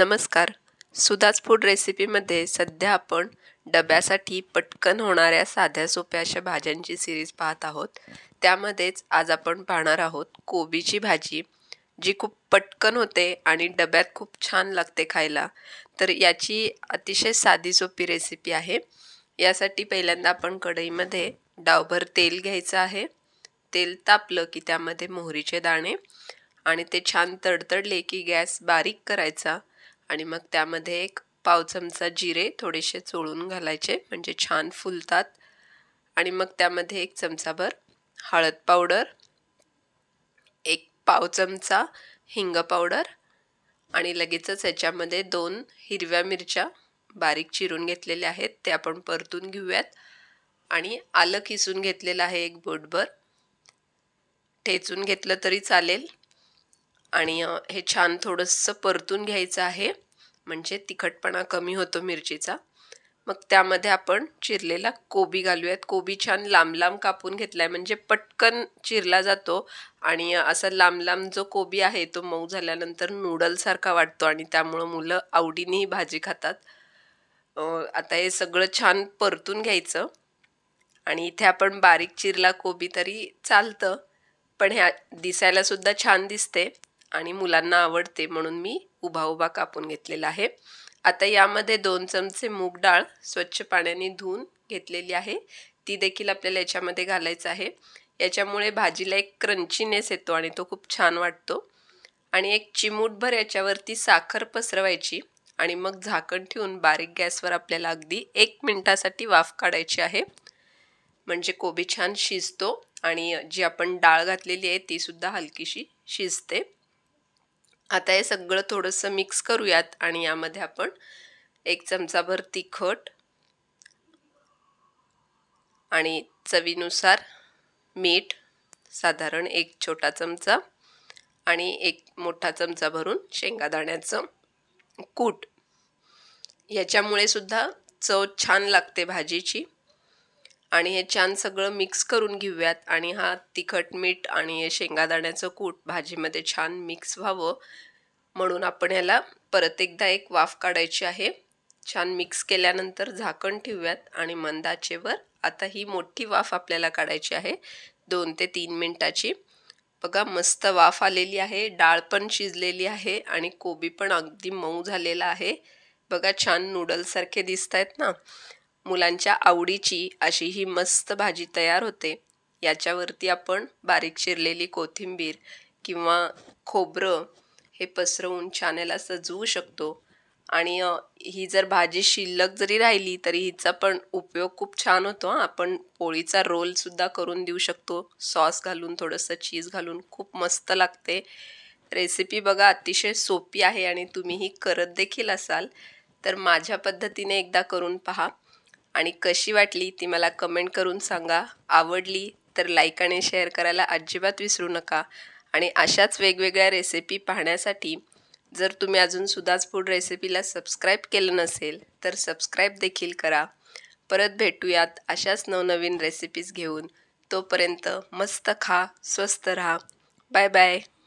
नमस्कार सुधाज फूड रेसिपीमध्ये सध्या आपण डब्यासाठी पटकन होणाऱ्या साध्या सोप्या अशा भाज्यांची सिरीज पाहत आहोत त्यामध्येच आज आपण पाहणार आहोत कोबीची भाजी जी खूप पटकन होते आणि डब्यात खूप छान लागते खायला तर याची अतिशय साधी सोपी रेसिपी आहे यासाठी पहिल्यांदा आपण कढईमध्ये डावभर तेल घ्यायचं आहे तेल तापलं की त्यामध्ये मोहरीचे दाणे आणि ते छान तडतडले की गॅस बारीक करायचा आणि मग त्यामध्ये एक पाव चमचा जिरे थोडेसे चोळून घालायचे म्हणजे छान फुलतात आणि मग त्यामध्ये एक चमचाभर हळद पावडर एक पाव चमचा हिंग पावडर आणि लगेचच याच्यामध्ये दोन हिरव्या मिरच्या बारीक चिरून घेतलेल्या आहेत ते आपण परतून घेऊयात आणि आलं किसून घेतलेलं आहे एक बोटभर ठेचून घेतलं तरी चालेल आणि हे छान थोडंसं परतून घ्यायचं आहे म्हणजे तिखटपणा कमी होतो मिरचीचा मग त्यामध्ये आपण चिरलेला कोबी घालूयात कोबी छान लांब लांब कापून घेतला आहे म्हणजे पटकन चिरला जातो आणि असा लांब लांब जो कोबी आहे तो मऊ झाल्यानंतर नूडलसारखा वाटतो आणि त्यामुळं मुलं आवडीने भाजी खातात आता हे सगळं छान परतून घ्यायचं आणि इथे आपण बारीक चिरला कोबी तरी चालतं पण ह्या दिसायलासुद्धा छान दिसते आणि मुलांना आवडते म्हणून मी उभा उभा कापून घेतलेला आहे आता यामध्ये दोन चमचे मूग डाळ स्वच्छ पाण्याने धुवून घेतलेली आहे ती देखील आपल्याला याच्यामध्ये घालायचं आहे याच्यामुळे भाजीला एक क्रंचीनेस येतो आणि तो खूप छान वाटतो आणि एक चिमूटभर याच्यावरती साखर पसरवायची आणि मग झाकण ठेवून बारीक गॅसवर आपल्याला अगदी एक मिनटासाठी वाफ काढायची आहे म्हणजे कोबी छान शिजतो आणि जी आपण डाळ घातलेली आहे तीसुद्धा हलकीशी शिजते आता हे सगळं थोडंसं मिक्स करूयात आणि यामध्ये आपण एक चमचाभर तिखट आणि चवीनुसार मीठ साधारण एक छोटा चमचा आणि एक मोठा चमचा भरून शेंगादाण्याचं कूट याच्यामुळे सुद्धा चव छान लागते भाजीची आणि हे छान सगळं मिक्स करून घेऊयात आणि हा तिखट मीठ आणि हे शेंगादाण्याचं कूट भाजीमध्ये छान मिक्स व्हावं म्हणून आपण ह्याला परत एकदा एक वाफ काढायची आहे छान मिक्स केल्यानंतर झाकण ठेवूयात आणि मंदाचेवर आता ही मोठी वाफ आपल्याला काढायची आहे दोन ते तीन मिनटाची बघा मस्त वाफ आलेली आहे डाळ पण शिजलेली आहे आणि कोबी पण अगदी मऊ झालेला आहे बघा छान नूडल्ससारखे दिसत आहेत ना मुलांच्या आवडीची अशी ही मस्त भाजी तयार होते याच्यावरती आपण बारीक चिरलेली कोथिंबीर किंवा खोबरं हे पसरवून छान याला सजवू शकतो आणि ही जर भाजी शिल्लक जरी राहिली तरी हिचा पण उपयोग खूप छान होतो आपण पोळीचा रोलसुद्धा करून देऊ शकतो सॉस घालून थोडंसं चीज घालून खूप मस्त लागते रेसिपी बघा अतिशय सोपी आहे आणि तुम्ही ही करत देखील असाल तर माझ्या पद्धतीने एकदा करून पहा आणि कशी वाटली ती मला कमेंट करून सांगा आवडली तर लाईक आणि शेअर करायला अजिबात विसरू नका आणि अशाच वेगवेगळ्या रेसिपी पाहण्यासाठी जर तुम्ही अजून सुधाच फूड रेसिपीला सबस्क्राईब केलं नसेल तर सबस्क्राईब देखील करा परत भेटूयात अशाच नवनवीन रेसिपीज घेऊन तोपर्यंत मस्त खा स्वस्त राहा बाय बाय